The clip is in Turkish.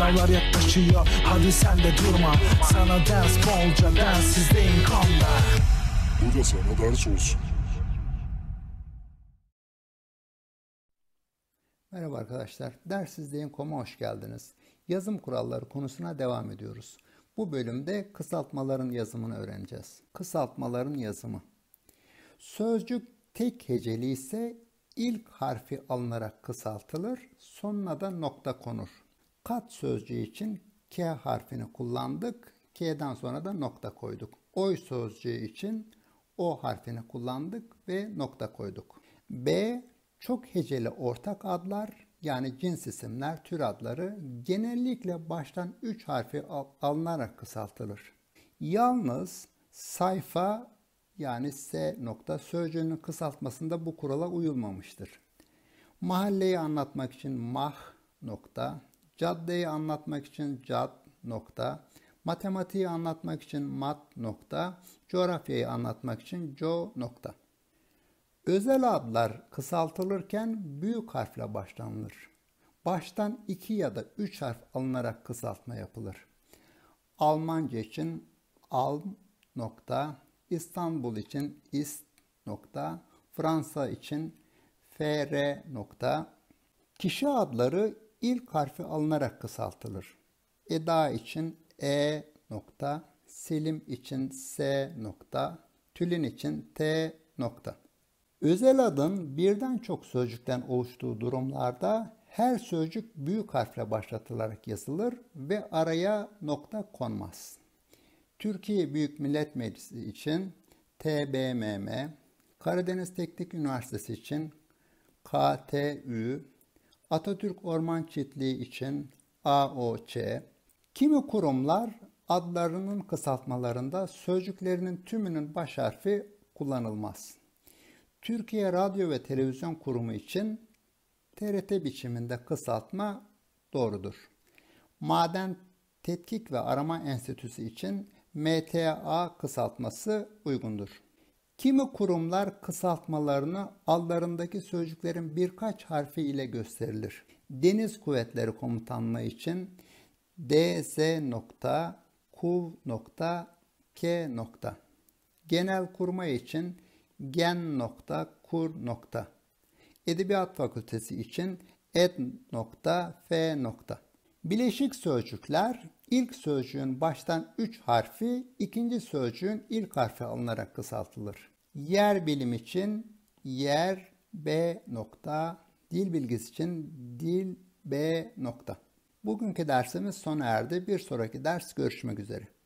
Sınavlar yaklaşıyor hadi sen de durma Sana ders bolca densizdeyim kanla Bu da sana ders olsun Merhaba arkadaşlar, Dersiz Kom'a hoş geldiniz. Yazım kuralları konusuna devam ediyoruz. Bu bölümde kısaltmaların yazımını öğreneceğiz. Kısaltmaların yazımı. Sözcük tek heceli ise ilk harfi alınarak kısaltılır, sonuna da nokta konur. Kat sözcüğü için K harfini kullandık. K'den sonra da nokta koyduk. Oy sözcüğü için O harfini kullandık ve nokta koyduk. B çok heceli ortak adlar yani cins isimler, tür adları genellikle baştan 3 harfi alınarak kısaltılır. Yalnız sayfa yani S nokta sözcüğünün kısaltmasında bu kurala uyulmamıştır. Mahalleyi anlatmak için mah nokta Caddeyi anlatmak için cad nokta, matematiği anlatmak için mat nokta, coğrafyayı anlatmak için co nokta. Özel adlar kısaltılırken büyük harfle başlanılır. Baştan iki ya da üç harf alınarak kısaltma yapılır. Almanca için Al. nokta, İstanbul için ist nokta, Fransa için fr nokta. Kişi adları ilk harfi alınarak kısaltılır. Eda için E nokta, Selim için S nokta, Tülin için T nokta. Özel adın birden çok sözcükten oluştuğu durumlarda her sözcük büyük harfle başlatılarak yazılır ve araya nokta konmaz. Türkiye Büyük Millet Meclisi için TBMM, Karadeniz Teknik Üniversitesi için KTÜ, Atatürk Orman Çiftliği için AOÇ, kimi kurumlar adlarının kısaltmalarında sözcüklerinin tümünün baş harfi kullanılmaz. Türkiye Radyo ve Televizyon Kurumu için TRT biçiminde kısaltma doğrudur. Maden Tetkik ve Arama Enstitüsü için MTA kısaltması uygundur. Kimi kurumlar kısaltmalarını allarındaki sözcüklerin birkaç harfi ile gösterilir. Deniz Kuvvetleri Komutanlığı için ds. kuv. k. Genel kurma için gen. kur. Edebiyat Fakültesi için et. f. Bileşik sözcükler ilk sözcüğün baştan 3 harfi, ikinci sözcüğün ilk harfi alınarak kısaltılır. Yer bilim için yer B nokta. Dil bilgisi için dil B nokta. Bugünkü dersimiz sona erdi. Bir sonraki ders görüşmek üzere.